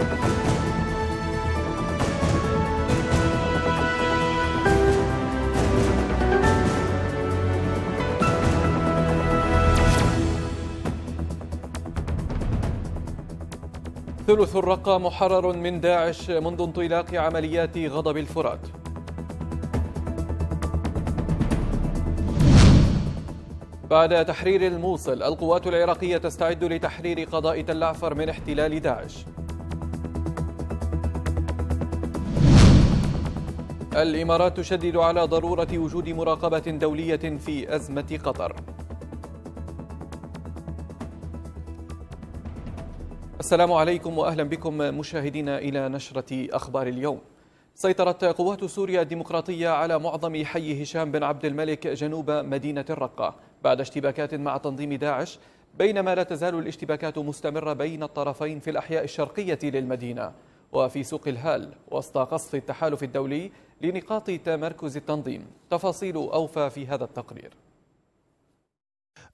ثلث الرقة محرر من داعش منذ انطلاق عمليات غضب الفرات بعد تحرير الموصل القوات العراقية تستعد لتحرير قضاء تل من احتلال داعش الإمارات تشدد على ضرورة وجود مراقبة دولية في أزمة قطر السلام عليكم وأهلا بكم مشاهدينا إلى نشرة أخبار اليوم سيطرت قوات سوريا الديمقراطية على معظم حي هشام بن عبد الملك جنوب مدينة الرقة بعد اشتباكات مع تنظيم داعش بينما لا تزال الاشتباكات مستمرة بين الطرفين في الأحياء الشرقية للمدينة وفي سوق الهال وسط قصف التحالف الدولي لنقاط تمركز التنظيم تفاصيل أوفى في هذا التقرير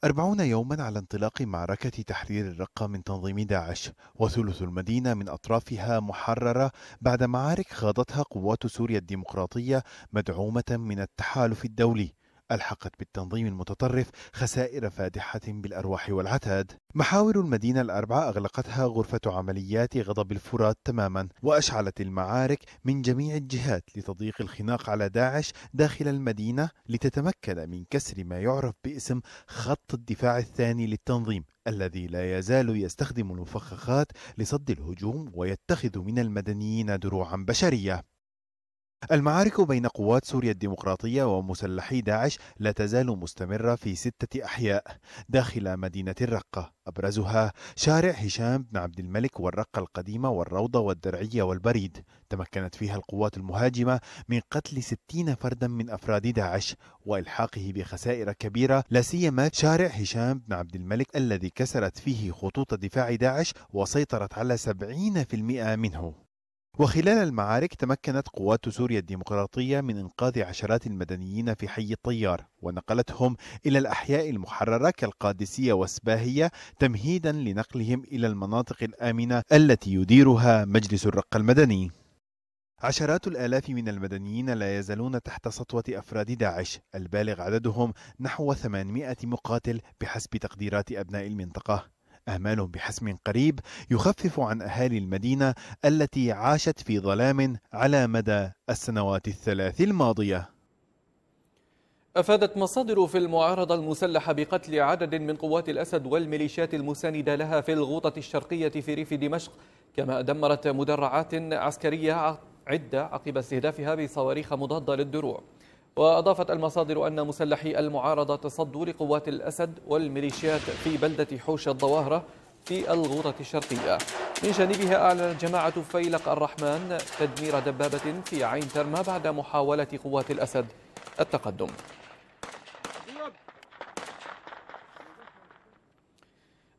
أربعون يوما على انطلاق معركة تحرير الرقة من تنظيم داعش وثلث المدينة من أطرافها محررة بعد معارك خاضتها قوات سوريا الديمقراطية مدعومة من التحالف الدولي ألحقت بالتنظيم المتطرف خسائر فادحة بالأرواح والعتاد محاور المدينة الأربعة أغلقتها غرفة عمليات غضب الفرات تماما وأشعلت المعارك من جميع الجهات لتضييق الخناق على داعش داخل المدينة لتتمكن من كسر ما يعرف باسم خط الدفاع الثاني للتنظيم الذي لا يزال يستخدم المفخخات لصد الهجوم ويتخذ من المدنيين دروعا بشرية المعارك بين قوات سوريا الديمقراطية ومسلحي داعش لا تزال مستمرة في ستة أحياء داخل مدينة الرقة أبرزها شارع هشام بن عبد الملك والرقة القديمة والروضة والدرعية والبريد تمكنت فيها القوات المهاجمة من قتل ستين فردا من أفراد داعش وإلحاقه بخسائر كبيرة لا سيما شارع هشام بن عبد الملك الذي كسرت فيه خطوط دفاع داعش وسيطرت على 70% منه وخلال المعارك تمكنت قوات سوريا الديمقراطية من إنقاذ عشرات المدنيين في حي الطيار ونقلتهم إلى الأحياء المحررة كالقادسية والسباهية تمهيدا لنقلهم إلى المناطق الآمنة التي يديرها مجلس الرق المدني عشرات الآلاف من المدنيين لا يزالون تحت سطوة أفراد داعش البالغ عددهم نحو 800 مقاتل بحسب تقديرات أبناء المنطقة آمال بحسم قريب يخفف عن أهالي المدينة التي عاشت في ظلام على مدى السنوات الثلاث الماضية أفادت مصادر في المعارضة المسلحة بقتل عدد من قوات الأسد والميليشيات المساندة لها في الغوطة الشرقية في ريف دمشق كما دمرت مدرعات عسكرية عدة عقب استهدافها بصواريخ مضادة للدروع وأضافت المصادر أن مسلحي المعارضة تصدوا لقوات الأسد والميليشيات في بلدة حوش الظواهرة في الغوطة الشرقية من جانبها أعلنت جماعة فيلق الرحمن تدمير دبابة في عين ترمى بعد محاولة قوات الأسد التقدم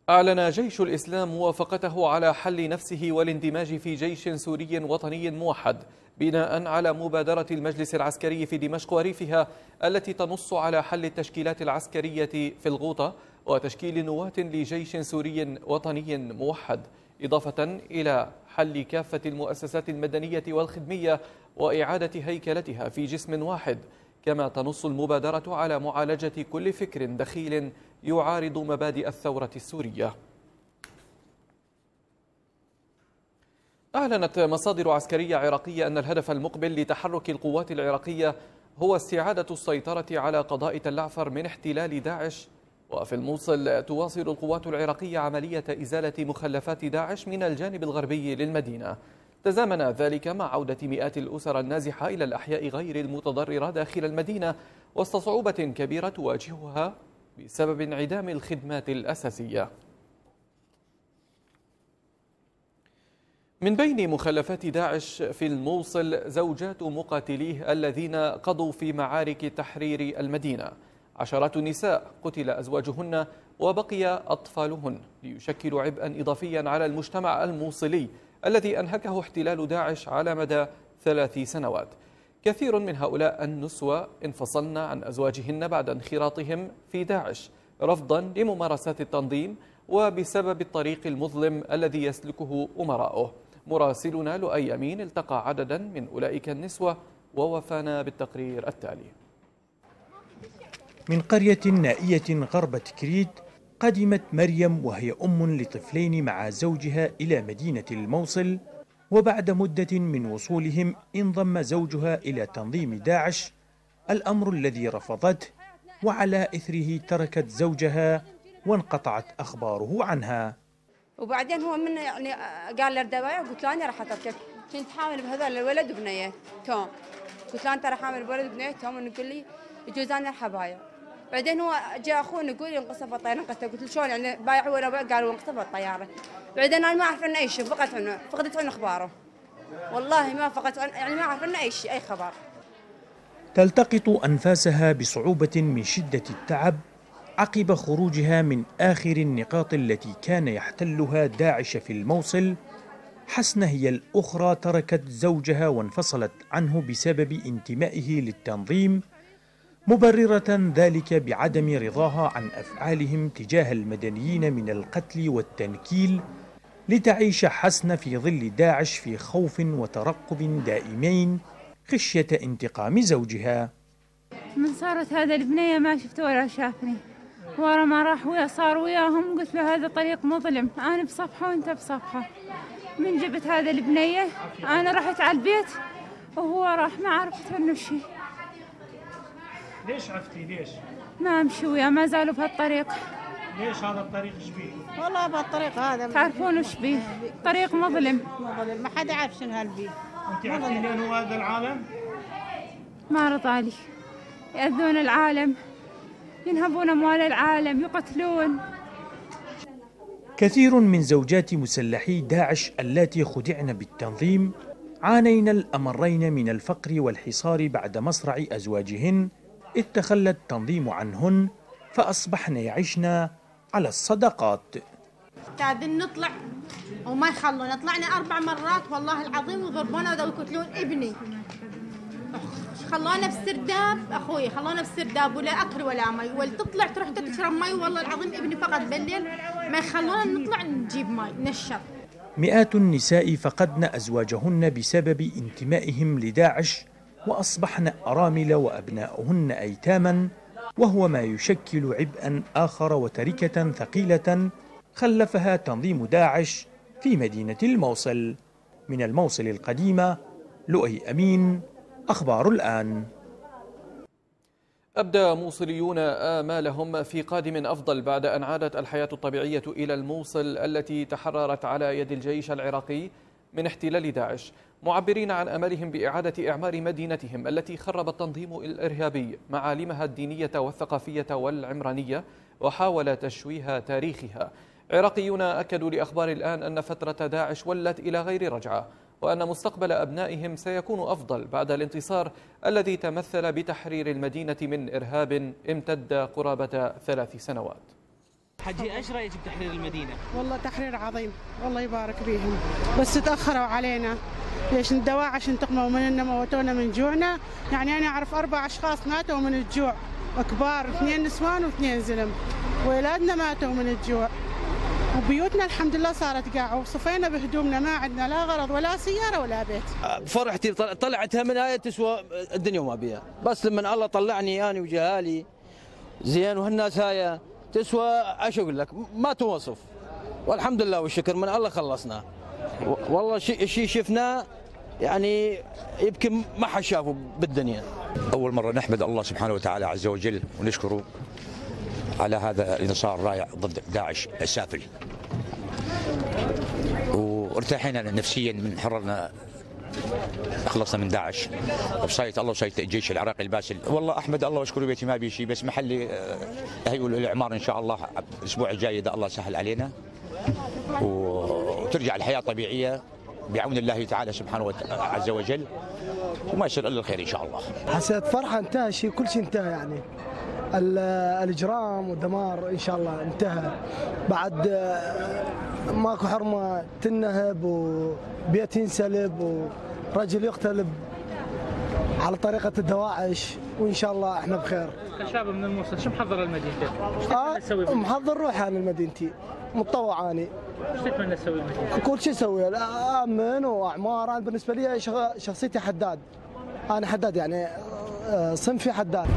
أعلن جيش الإسلام موافقته على حل نفسه والاندماج في جيش سوري وطني موحد بناء على مبادرة المجلس العسكري في دمشق وريفها التي تنص على حل التشكيلات العسكرية في الغوطة وتشكيل نواة لجيش سوري وطني موحد إضافة إلى حل كافة المؤسسات المدنية والخدمية وإعادة هيكلتها في جسم واحد كما تنص المبادرة على معالجة كل فكر دخيل يعارض مبادئ الثورة السورية أعلنت مصادر عسكرية عراقية أن الهدف المقبل لتحرك القوات العراقية هو استعادة السيطرة على قضاء تلعفر من احتلال داعش وفي الموصل تواصل القوات العراقية عملية إزالة مخلفات داعش من الجانب الغربي للمدينة تزامن ذلك مع عودة مئات الأسر النازحة إلى الأحياء غير المتضررة داخل المدينة وسط صعوبة كبيرة تواجهها بسبب انعدام الخدمات الأساسية من بين مخلفات داعش في الموصل زوجات مقاتليه الذين قضوا في معارك تحرير المدينة عشرات النساء قتل أزواجهن وبقي أطفالهن ليشكل عبئا إضافيا على المجتمع الموصلي الذي أنهكه احتلال داعش على مدى ثلاث سنوات كثير من هؤلاء النسوة انفصلن عن أزواجهن بعد انخراطهم في داعش رفضا لممارسات التنظيم وبسبب الطريق المظلم الذي يسلكه أمراؤه مراسلنا لؤي أمين التقى عددا من أولئك النسوة ووفانا بالتقرير التالي من قرية نائية غرب كريت قدمت مريم وهي أم لطفلين مع زوجها إلى مدينة الموصل وبعد مدة من وصولهم انضم زوجها إلى تنظيم داعش الأمر الذي رفضته وعلى إثره تركت زوجها وانقطعت أخباره عنها وبعدين هو من يعني قال له الدوايع قلت له أنا راح أتركك كنت حامل بهذا الولد وبنيه توم قلت له أنت راح حامل بولد وبنيه توم ونقول لي يجوز أنا راح أبايع بعدين هو جاء اخونا يقول انقصف الطياره انقصت قلت له شلون يعني بايع ولا قالوا انقصف الطياره بعدين انا ما اعرف عنه اي شيء فقدت عنه فقدت عنه اخباره والله ما فقدت عنه يعني ما اعرف عنه اي شيء اي خبر تلتقط انفاسها بصعوبه من شده التعب عقب خروجها من اخر النقاط التي كان يحتلها داعش في الموصل حسن هي الاخرى تركت زوجها وانفصلت عنه بسبب انتمائه للتنظيم مبررة ذلك بعدم رضاها عن أفعالهم تجاه المدنيين من القتل والتنكيل لتعيش حسن في ظل داعش في خوف وترقب دائمين خشية انتقام زوجها من صارت هذا البنية ما شفته ولا شافني ورا ما راح ويا صار وياهم قلت له هذا طريق مظلم أنا بصفحة وأنت بصفحة من جبت هذا البنية أنا رحت على البيت وهو راح ما عرفت عنه شيء ليش عفتي ليش؟ ما مشوية ما زالوا بهالطريق ليش هذا الطريق ايش بيه؟ والله بهالطريق هذا تعرفون ايش بيه؟ طريق مظلم مظلم ما حد عارف شنو هالبيه انت عارفين لين هو هذا العالم؟ ما رضى لي يأذون العالم ينهبون أموال العالم يقتلون كثير من زوجات مسلحي داعش اللاتي خدعن بالتنظيم عانين الأمرين من الفقر والحصار بعد مصرع أزواجهن إذ تخلى التنظيم عنهن فأصبحن يعشن على الصدقات قاعدين نطلع وما يخلونا طلعنا أربع مرات والله العظيم وضربونا ويقتلون ابني خلونا بسرداب اخوي خلونا بسرداب ولا اكل ولا مي ولتطلع تروح تشرب مي والله العظيم ابني فقط بالليل ما يخلونا نطلع نجيب مي نشرب مئات النساء فقدن ازواجهن بسبب انتمائهم لداعش وأصبحن أرامل وأبناؤهن أيتاما وهو ما يشكل عبئا آخر وتركة ثقيلة خلفها تنظيم داعش في مدينة الموصل من الموصل القديمة لؤي أمين أخبار الآن أبدى موصليون آمالهم في قادم أفضل بعد أن عادت الحياة الطبيعية إلى الموصل التي تحررت على يد الجيش العراقي من احتلال داعش معبرين عن املهم باعاده اعمار مدينتهم التي خرب التنظيم الارهابي معالمها الدينيه والثقافيه والعمرانيه وحاول تشويه تاريخها عراقيون اكدوا لاخبار الان ان فتره داعش ولت الى غير رجعه وأن مستقبل أبنائهم سيكون أفضل بعد الانتصار الذي تمثل بتحرير المدينة من إرهاب امتد قرابة ثلاث سنوات حجي ايش رايك بتحرير المدينه؟ والله تحرير عظيم والله يبارك فيهم، بس تاخروا علينا ليش الدواعش انتقموا مننا موتونا من جوعنا يعني انا اعرف اربع اشخاص ماتوا من الجوع كبار اثنين نسوان واثنين زلم واولادنا ماتوا من الجوع وبيوتنا الحمد لله صارت قاعة وصفينا بهدومنا ما عندنا لا غرض ولا سيارة ولا بيت فرحتي طلعتها من هاي تسوى الدنيا وما بيها بس لما الله طلعني أنا وجهالي زين وهالناس هاي تسوى ايش اقول لك ما توصف والحمد لله والشكر من الله خلصنا والله شيء شي شفناه يعني يمكن ما حد شافه بالدنيا اول مره نحمد الله سبحانه وتعالى عز وجل ونشكره على هذا الانتصار الرائع ضد داعش السافل وارتحينا نفسيا من حررنا خلصنا من داعش وبصايه الله وصايه الجيش العراقي الباسل والله احمد الله واشكره بيتي ما شيء بس محلي آه، هيقول الاعمار ان شاء الله الاسبوع الجاي اذا الله سهل علينا وترجع الحياه طبيعيه بعون الله تعالى سبحانه وتعالى عز وجل وما يصير الا الخير ان شاء الله حسيت فرحه انتهى شيء كل شيء انتهى يعني الاجرام والدمار ان شاء الله انتهى بعد آه، ماكو حرمه تنهب وبيت ينسلب ورجل يقتلب على طريقه الدواعش وان شاء الله احنا بخير. كشاب من الموصل شو محضر لمدينتك؟ آه تسوي محضر روحي انا لمدينتي متطوع اني. شو تتمنى تسوي كل شيء اسوي امن واعمار انا بالنسبه لي شخصيتي حداد. انا حداد يعني آه، صنفي حداد.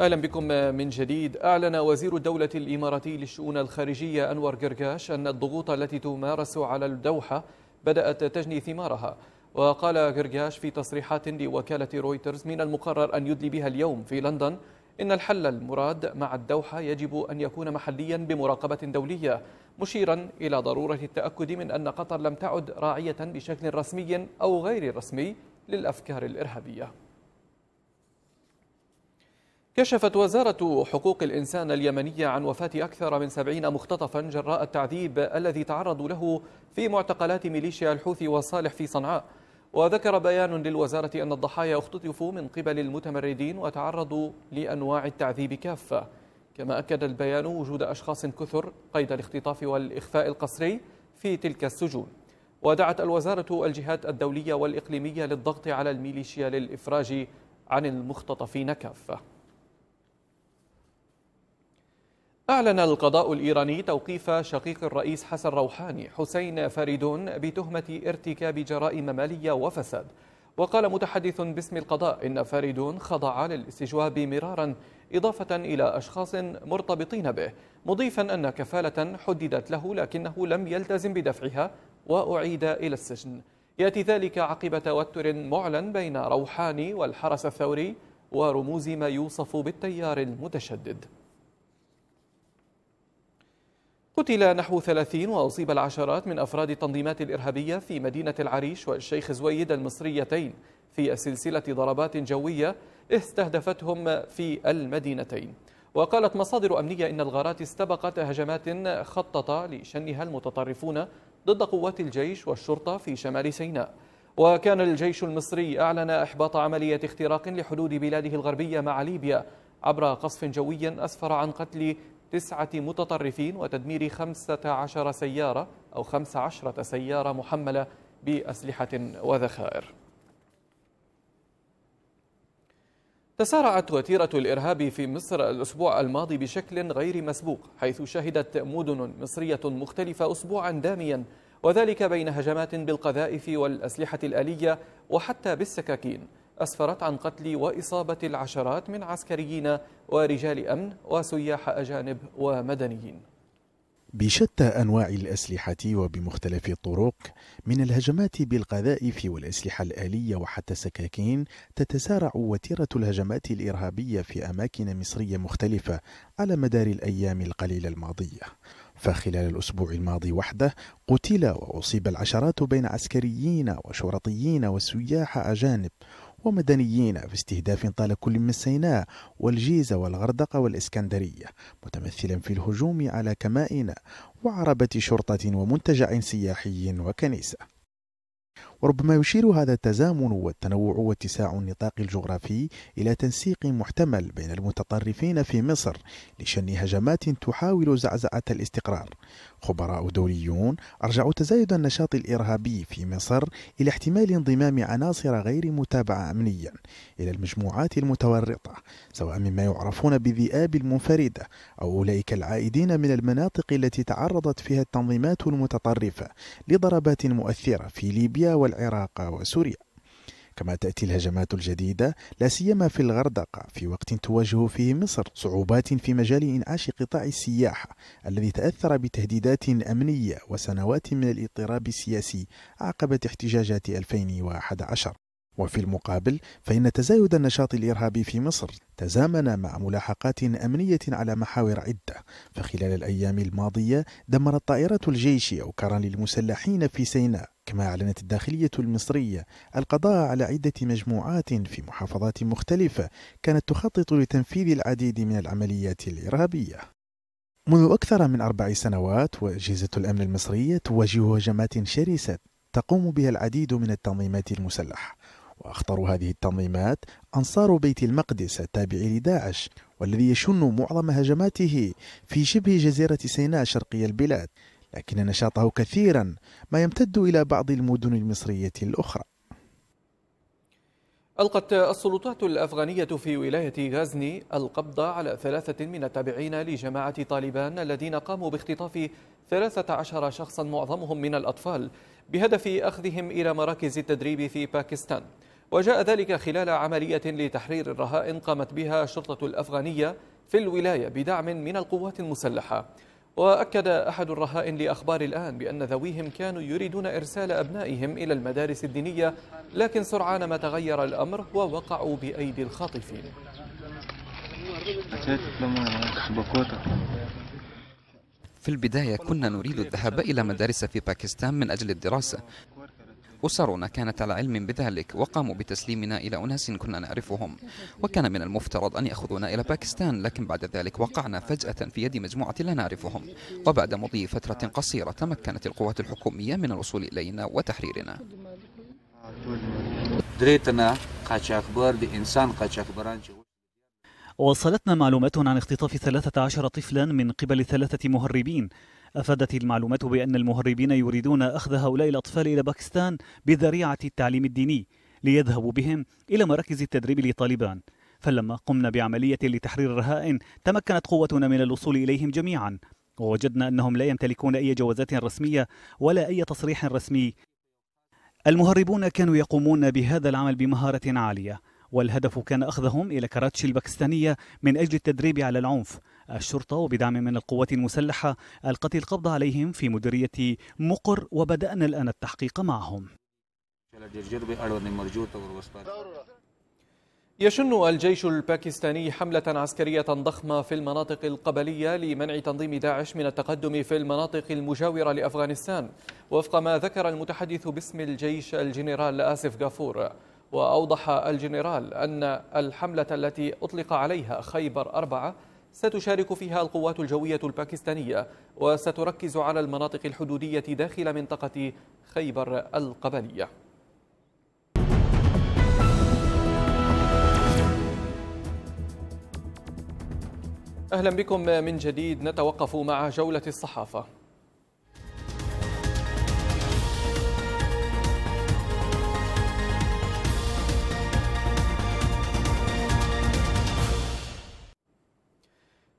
اهلا بكم من جديد اعلن وزير الدوله الاماراتي للشؤون الخارجيه انور قرقاش ان الضغوط التي تمارس على الدوحه بدات تجني ثمارها وقال قرقاش في تصريحات لوكاله رويترز من المقرر ان يدلي بها اليوم في لندن ان الحل المراد مع الدوحه يجب ان يكون محليا بمراقبه دوليه مشيرا الى ضروره التاكد من ان قطر لم تعد راعيه بشكل رسمي او غير رسمي للافكار الارهابيه كشفت وزارة حقوق الإنسان اليمنية عن وفاة أكثر من سبعين مختطفا جراء التعذيب الذي تعرضوا له في معتقلات ميليشيا الحوثي وصالح في صنعاء وذكر بيان للوزارة أن الضحايا اختطفوا من قبل المتمردين وتعرضوا لأنواع التعذيب كافة كما أكد البيان وجود أشخاص كثر قيد الاختطاف والإخفاء القسري في تلك السجون ودعت الوزارة الجهات الدولية والإقليمية للضغط على الميليشيا للإفراج عن المختطفين كافة أعلن القضاء الإيراني توقيف شقيق الرئيس حسن روحاني حسين فريدون بتهمة ارتكاب جرائم مالية وفساد وقال متحدث باسم القضاء إن فريدون خضع للاستجواب مرارا إضافة إلى أشخاص مرتبطين به مضيفا أن كفالة حددت له لكنه لم يلتزم بدفعها وأعيد إلى السجن يأتي ذلك عقب توتر معلن بين روحاني والحرس الثوري ورموز ما يوصف بالتيار المتشدد قتل نحو ثلاثين وأصيب العشرات من أفراد التنظيمات الإرهابية في مدينة العريش والشيخ زويد المصريتين في سلسلة ضربات جوية استهدفتهم في المدينتين وقالت مصادر أمنية إن الغارات استبقت هجمات خطط لشنها المتطرفون ضد قوات الجيش والشرطة في شمال سيناء وكان الجيش المصري أعلن إحباط عملية اختراق لحدود بلاده الغربية مع ليبيا عبر قصف جوي أسفر عن قتل تسعة متطرفين وتدمير 15 سيارة أو 15 سيارة محملة بأسلحة وذخائر تسارعت وتيرة الإرهاب في مصر الأسبوع الماضي بشكل غير مسبوق حيث شهدت مدن مصرية مختلفة أسبوعا داميا وذلك بين هجمات بالقذائف والأسلحة الآلية وحتى بالسكاكين أسفرت عن قتل وإصابة العشرات من عسكريين ورجال أمن وسياح أجانب ومدنيين بشتى أنواع الأسلحة وبمختلف الطرق من الهجمات بالقذائف والأسلحة الآلية وحتى السكاكين تتسارع وتيرة الهجمات الإرهابية في أماكن مصرية مختلفة على مدار الأيام القليلة الماضية فخلال الأسبوع الماضي وحده قتل وأصيب العشرات بين عسكريين وشرطيين وسياح أجانب ومدنيين في استهداف طال كل من سيناء والجيزة والغردقة والإسكندرية متمثلا في الهجوم على كمائن وعربة شرطة ومنتجع سياحي وكنيسة وربما يشير هذا التزامن والتنوع واتساع النطاق الجغرافي إلى تنسيق محتمل بين المتطرفين في مصر لشن هجمات تحاول زعزعة الاستقرار خبراء دوليون أرجعوا تزايد النشاط الإرهابي في مصر إلى احتمال انضمام عناصر غير متابعة أمنيا إلى المجموعات المتورطة سواء مما يعرفون بالذئاب المنفردة أو أولئك العائدين من المناطق التي تعرضت فيها التنظيمات المتطرفة لضربات مؤثرة في ليبيا والعراق وسوريا كما تأتي الهجمات الجديدة لا سيما في الغردقة في وقت تواجه فيه مصر صعوبات في مجال إنعاش قطاع السياحة الذي تأثر بتهديدات أمنية وسنوات من الاضطراب السياسي عقبة احتجاجات 2011 وفي المقابل فإن تزايد النشاط الإرهابي في مصر تزامن مع ملاحقات أمنية على محاور عدة فخلال الأيام الماضية دمرت طائرات الجيش أو كران للمسلحين في سيناء كما أعلنت الداخلية المصرية القضاء على عدة مجموعات في محافظات مختلفة كانت تخطط لتنفيذ العديد من العمليات الإرهابية منذ أكثر من أربع سنوات وأجهزة الأمن المصرية تواجه هجمات شرسة تقوم بها العديد من التنظيمات المسلحة وأخطر هذه التنظيمات أنصار بيت المقدس التابع لداعش والذي يشن معظم هجماته في شبه جزيرة سيناء شرقي البلاد لكن نشاطه كثيرا ما يمتد إلى بعض المدن المصرية الأخرى ألقت السلطات الأفغانية في ولاية غازني القبض على ثلاثة من التابعين لجماعة طالبان الذين قاموا باختطاف 13 شخصا معظمهم من الأطفال بهدف أخذهم إلى مراكز التدريب في باكستان وجاء ذلك خلال عملية لتحرير الرهائن قامت بها الشرطة الأفغانية في الولاية بدعم من القوات المسلحة وأكد أحد الرهائن لأخبار الآن بأن ذويهم كانوا يريدون إرسال أبنائهم إلى المدارس الدينية لكن سرعان ما تغير الأمر ووقعوا بأيدي الخاطفين في البداية كنا نريد الذهاب إلى مدارس في باكستان من أجل الدراسة أسرنا كانت على علم بذلك وقاموا بتسليمنا إلى أناس كنا نعرفهم وكان من المفترض أن يأخذونا إلى باكستان لكن بعد ذلك وقعنا فجأة في يد مجموعة لا نعرفهم وبعد مضي فترة قصيرة تمكنت القوات الحكومية من الوصول إلينا وتحريرنا وصلتنا معلومات عن اختطاف 13 طفلا من قبل ثلاثة مهربين أفادت المعلومات بأن المهربين يريدون أخذ هؤلاء الأطفال إلى باكستان بذريعة التعليم الديني ليذهبوا بهم إلى مراكز التدريب لطالبان فلما قمنا بعملية لتحرير الرهائن تمكنت قوتنا من الوصول إليهم جميعا ووجدنا أنهم لا يمتلكون أي جوازات رسمية ولا أي تصريح رسمي المهربون كانوا يقومون بهذا العمل بمهارة عالية والهدف كان أخذهم إلى كراتشي الباكستانية من أجل التدريب على العنف الشرطة وبدعم من القوات المسلحة ألقت القبض عليهم في مديرية مقر وبدأنا الآن التحقيق معهم يشن الجيش الباكستاني حملة عسكرية ضخمة في المناطق القبلية لمنع تنظيم داعش من التقدم في المناطق المجاورة لأفغانستان وفق ما ذكر المتحدث باسم الجيش الجنرال آسف غافور وأوضح الجنرال أن الحملة التي أطلق عليها خيبر أربعة ستشارك فيها القوات الجوية الباكستانية وستركز على المناطق الحدودية داخل منطقة خيبر القبلية أهلا بكم من جديد نتوقف مع جولة الصحافة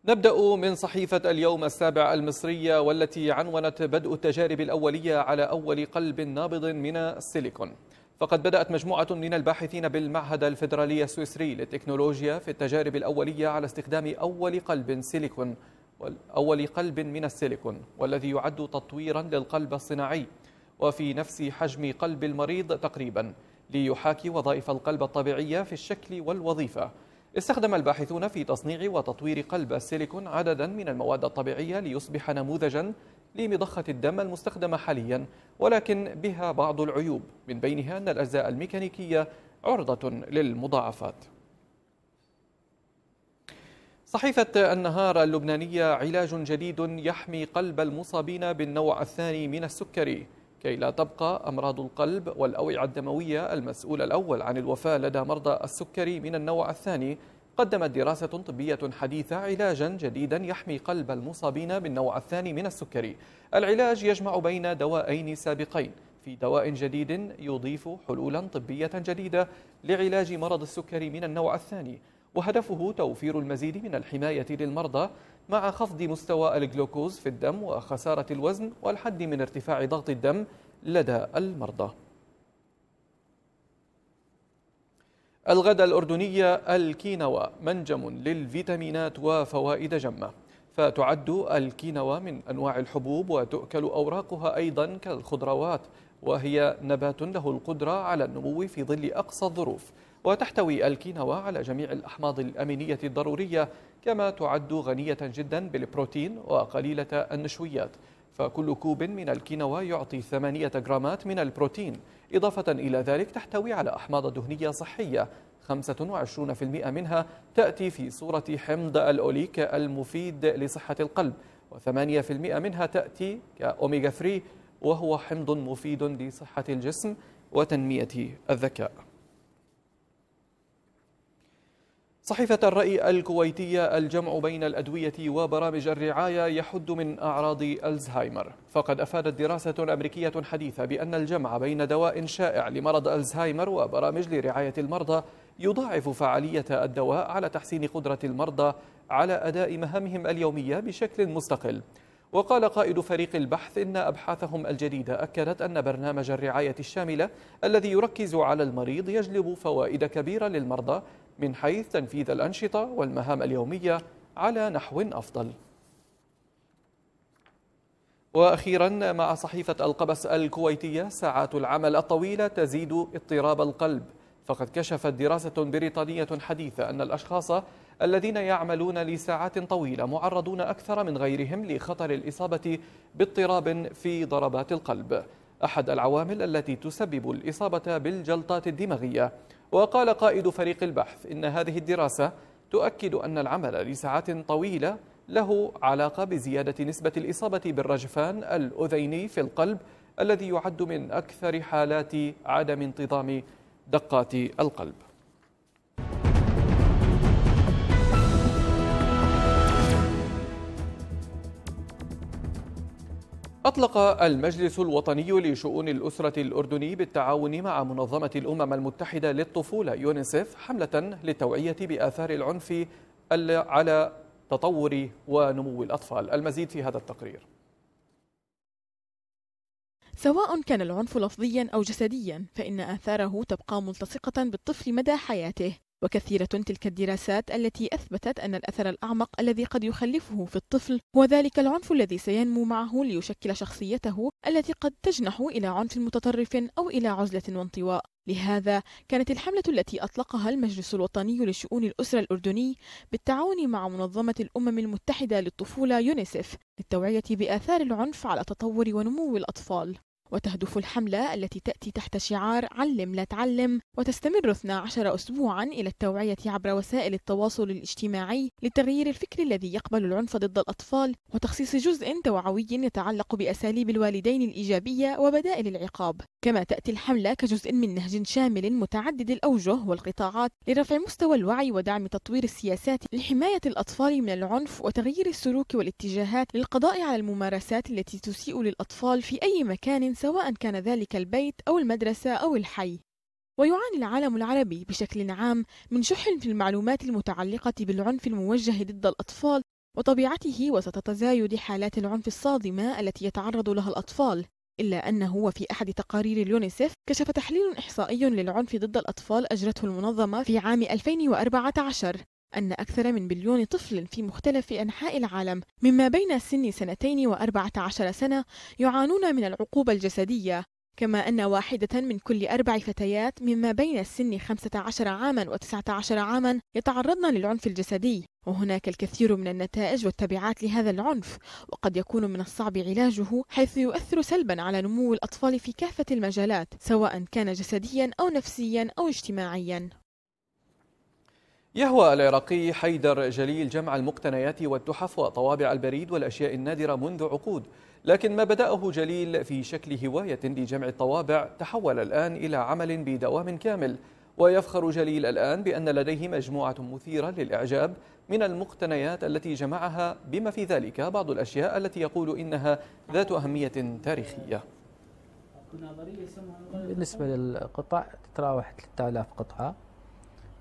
نبدأ من صحيفة اليوم السابع المصرية والتي عنونت بدء التجارب الأولية على أول قلب نابض من السيليكون فقد بدأت مجموعة من الباحثين بالمعهد الفيدرالي السويسري للتكنولوجيا في التجارب الأولية على استخدام أول قلب سيليكون أول قلب من السيليكون والذي يعد تطويرا للقلب الصناعي وفي نفس حجم قلب المريض تقريبا ليحاكي وظائف القلب الطبيعية في الشكل والوظيفة استخدم الباحثون في تصنيع وتطوير قلب السيليكون عددا من المواد الطبيعية ليصبح نموذجا لمضخة الدم المستخدمة حاليا ولكن بها بعض العيوب من بينها أن الأجزاء الميكانيكية عرضة للمضاعفات صحيفة النهار اللبنانية علاج جديد يحمي قلب المصابين بالنوع الثاني من السكري كي لا تبقى أمراض القلب والأوعية الدموية المسؤول الأول عن الوفاة لدى مرضى السكري من النوع الثاني قدمت دراسة طبية حديثة علاجا جديدا يحمي قلب المصابين بالنوع الثاني من السكري العلاج يجمع بين دوائين سابقين في دواء جديد يضيف حلولا طبية جديدة لعلاج مرض السكري من النوع الثاني وهدفه توفير المزيد من الحماية للمرضى مع خفض مستوى الجلوكوز في الدم وخسارة الوزن والحد من ارتفاع ضغط الدم لدى المرضى الغداء الأردنية الكينوا منجم للفيتامينات وفوائد جمة فتعد الكينوا من أنواع الحبوب وتؤكل أوراقها أيضا كالخضروات وهي نبات له القدرة على النمو في ظل أقصى الظروف وتحتوي الكينوا على جميع الأحماض الأمينية الضرورية كما تعد غنية جدا بالبروتين وقليلة النشويات فكل كوب من الكينوا يعطي ثمانية جرامات من البروتين إضافة إلى ذلك تحتوي على أحماض دهنية صحية 25% منها تأتي في صورة حمض الأوليك المفيد لصحة القلب و8% منها تأتي كأوميغا 3 وهو حمض مفيد لصحة الجسم وتنمية الذكاء صحيفة الرأي الكويتية الجمع بين الأدوية وبرامج الرعاية يحد من أعراض ألزهايمر فقد أفادت دراسة أمريكية حديثة بأن الجمع بين دواء شائع لمرض ألزهايمر وبرامج لرعاية المرضى يضاعف فعالية الدواء على تحسين قدرة المرضى على أداء مهامهم اليومية بشكل مستقل وقال قائد فريق البحث إن أبحاثهم الجديدة أكدت أن برنامج الرعاية الشاملة الذي يركز على المريض يجلب فوائد كبيرة للمرضى من حيث تنفيذ الأنشطة والمهام اليومية على نحو أفضل واخيرا مع صحيفه القبس الكويتيه ساعات العمل الطويله تزيد اضطراب القلب فقد كشفت دراسه بريطانيه حديثه ان الاشخاص الذين يعملون لساعات طويله معرضون اكثر من غيرهم لخطر الاصابه باضطراب في ضربات القلب احد العوامل التي تسبب الاصابه بالجلطات الدماغيه وقال قائد فريق البحث إن هذه الدراسة تؤكد أن العمل لساعات طويلة له علاقة بزيادة نسبة الإصابة بالرجفان الأذيني في القلب الذي يعد من أكثر حالات عدم انتظام دقات القلب أطلق المجلس الوطني لشؤون الأسرة الأردني بالتعاون مع منظمة الأمم المتحدة للطفولة يونيسف حملة للتوعية بآثار العنف على تطور ونمو الأطفال المزيد في هذا التقرير سواء كان العنف لفظيا أو جسديا فإن آثاره تبقى ملتصقة بالطفل مدى حياته وكثيرة تلك الدراسات التي أثبتت أن الأثر الأعمق الذي قد يخلفه في الطفل هو ذلك العنف الذي سينمو معه ليشكل شخصيته التي قد تجنح إلى عنف متطرف أو إلى عزلة وانطواء لهذا كانت الحملة التي أطلقها المجلس الوطني لشؤون الأسرة الأردني بالتعاون مع منظمة الأمم المتحدة للطفولة يونيسف للتوعية بآثار العنف على تطور ونمو الأطفال وتهدف الحملة التي تأتي تحت شعار علم لا تعلم وتستمر 12 أسبوعا إلى التوعية عبر وسائل التواصل الاجتماعي لتغيير الفكر الذي يقبل العنف ضد الأطفال وتخصيص جزء توعوي يتعلق بأساليب الوالدين الإيجابية وبدائل العقاب كما تأتي الحملة كجزء من نهج شامل متعدد الأوجه والقطاعات لرفع مستوى الوعي ودعم تطوير السياسات لحماية الأطفال من العنف وتغيير السلوك والاتجاهات للقضاء على الممارسات التي تسيء للأطفال في أي مكان سواء كان ذلك البيت أو المدرسة أو الحي ويعاني العالم العربي بشكل عام من شح في المعلومات المتعلقة بالعنف الموجه ضد الأطفال وطبيعته وسط تزايد حالات العنف الصادمة التي يتعرض لها الأطفال إلا أنه وفي أحد تقارير اليونيسف كشف تحليل إحصائي للعنف ضد الأطفال أجرته المنظمة في عام 2014 أن أكثر من مليون طفل في مختلف أنحاء العالم مما بين سن سنتين وأربعة عشر سنة يعانون من العقوبة الجسدية كما أن واحدة من كل أربع فتيات مما بين السن 15 عاما و19 عاما يتعرضن للعنف الجسدي وهناك الكثير من النتائج والتبعات لهذا العنف وقد يكون من الصعب علاجه حيث يؤثر سلبا على نمو الأطفال في كافة المجالات سواء كان جسديا أو نفسيا أو اجتماعيا يهوى العراقي حيدر جليل جمع المقتنيات والتحف وطوابع البريد والأشياء النادرة منذ عقود لكن ما بدأه جليل في شكل هواية لجمع الطوابع تحول الآن إلى عمل بدوام كامل ويفخر جليل الآن بأن لديه مجموعة مثيرة للإعجاب من المقتنيات التي جمعها بما في ذلك بعض الأشياء التي يقول إنها ذات أهمية تاريخية بالنسبة للقطع تتراوح 3000 قطعة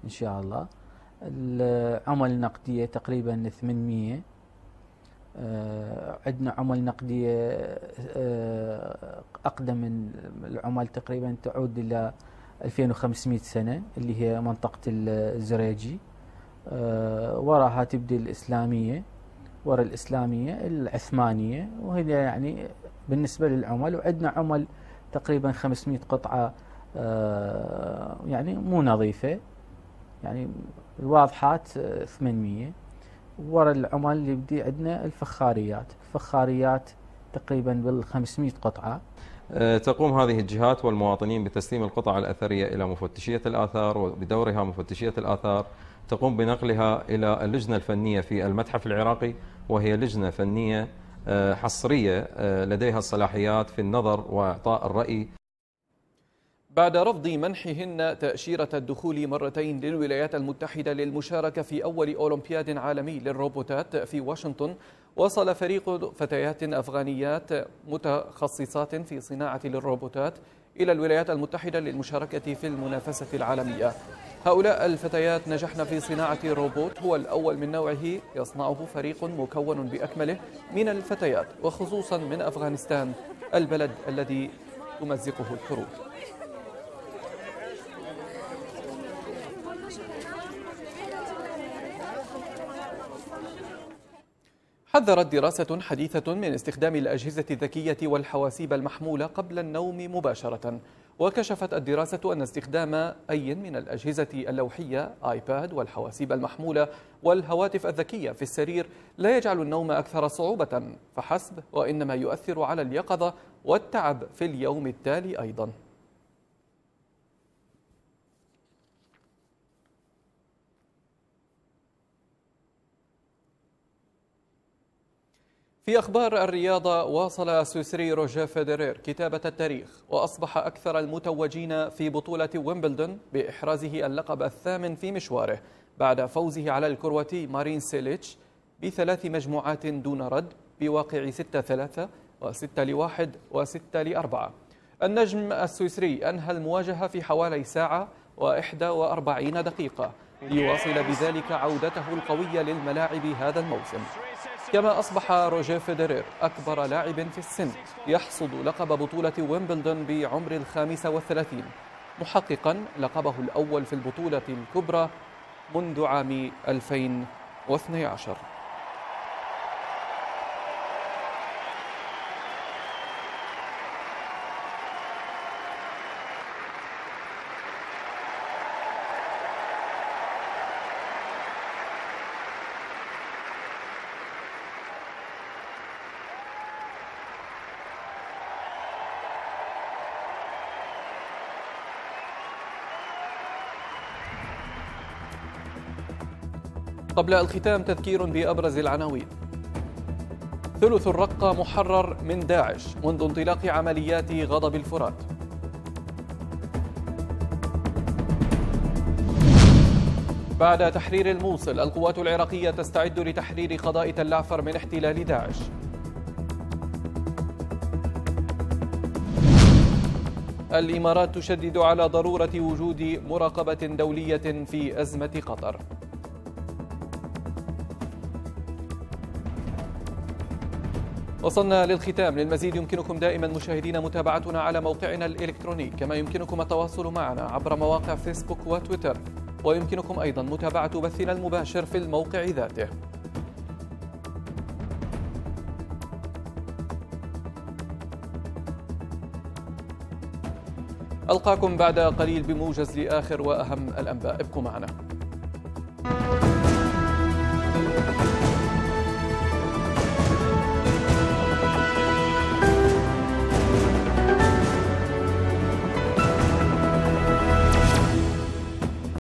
إن شاء الله العمل النقدية تقريبا 800 آه، عندنا عمل نقدية آه، آه، أقدم من العمل تقريبا تعود إلى 2500 سنة اللي هي منطقة الزريجي وراها تبدي الإسلامية ورا الإسلامية العثمانية وهي يعني بالنسبة للعمل وعندنا عمل تقريبا 500 قطعة يعني مو نظيفة يعني الواضحات 800 آه، ورا العمل اللي بدي عندنا الفخاريات الفخاريات تقريبا بال 500 قطعه آه، تقوم هذه الجهات والمواطنين بتسليم القطع الأثرية إلى مفتشية الآثار وبدورها مفتشية الآثار تقوم بنقلها إلى اللجنة الفنية في المتحف العراقي وهي لجنة فنية آه، حصرية لديها الصلاحيات في النظر وإعطاء الرأي بعد رفض منحهن تأشيرة الدخول مرتين للولايات المتحدة للمشاركة في أول أولمبياد عالمي للروبوتات في واشنطن وصل فريق فتيات أفغانيات متخصصات في صناعة للروبوتات إلى الولايات المتحدة للمشاركة في المنافسة العالمية هؤلاء الفتيات نجحن في صناعة روبوت هو الأول من نوعه يصنعه فريق مكون بأكمله من الفتيات وخصوصا من أفغانستان البلد الذي تمزقه الحروب حذرت دراسة حديثة من استخدام الأجهزة الذكية والحواسيب المحمولة قبل النوم مباشرة وكشفت الدراسة أن استخدام أي من الأجهزة اللوحية آيباد والحواسيب المحمولة والهواتف الذكية في السرير لا يجعل النوم أكثر صعوبة فحسب وإنما يؤثر على اليقظة والتعب في اليوم التالي أيضاً في أخبار الرياضة واصل السويسري روجر فيدرير كتابة التاريخ وأصبح أكثر المتوجين في بطولة ويمبلدون بإحرازه اللقب الثامن في مشواره بعد فوزه على الكرواتي مارين سيليتش بثلاث مجموعات دون رد بواقع 6 3 و6 1 و6 4 النجم السويسري أنهى المواجهة في حوالي ساعة و41 دقيقة ليواصل بذلك عودته القوية للملاعب هذا الموسم كما أصبح روجيه فيدرير أكبر لاعب في السن يحصد لقب بطولة ويمبلدون بعمر الخامسة والثلاثين محققا لقبه الأول في البطولة الكبرى منذ عام 2012 قبل الختام تذكير بأبرز العناوين ثلث الرقة محرر من داعش منذ انطلاق عمليات غضب الفرات بعد تحرير الموصل القوات العراقية تستعد لتحرير قضاء تلعفر من احتلال داعش الإمارات تشدد على ضرورة وجود مراقبة دولية في أزمة قطر وصلنا للختام للمزيد يمكنكم دائما مشاهدينا متابعتنا على موقعنا الإلكتروني كما يمكنكم التواصل معنا عبر مواقع فيسبوك وتويتر ويمكنكم أيضا متابعة بثنا المباشر في الموقع ذاته ألقاكم بعد قليل بموجز لآخر وأهم الأنباء ابقوا معنا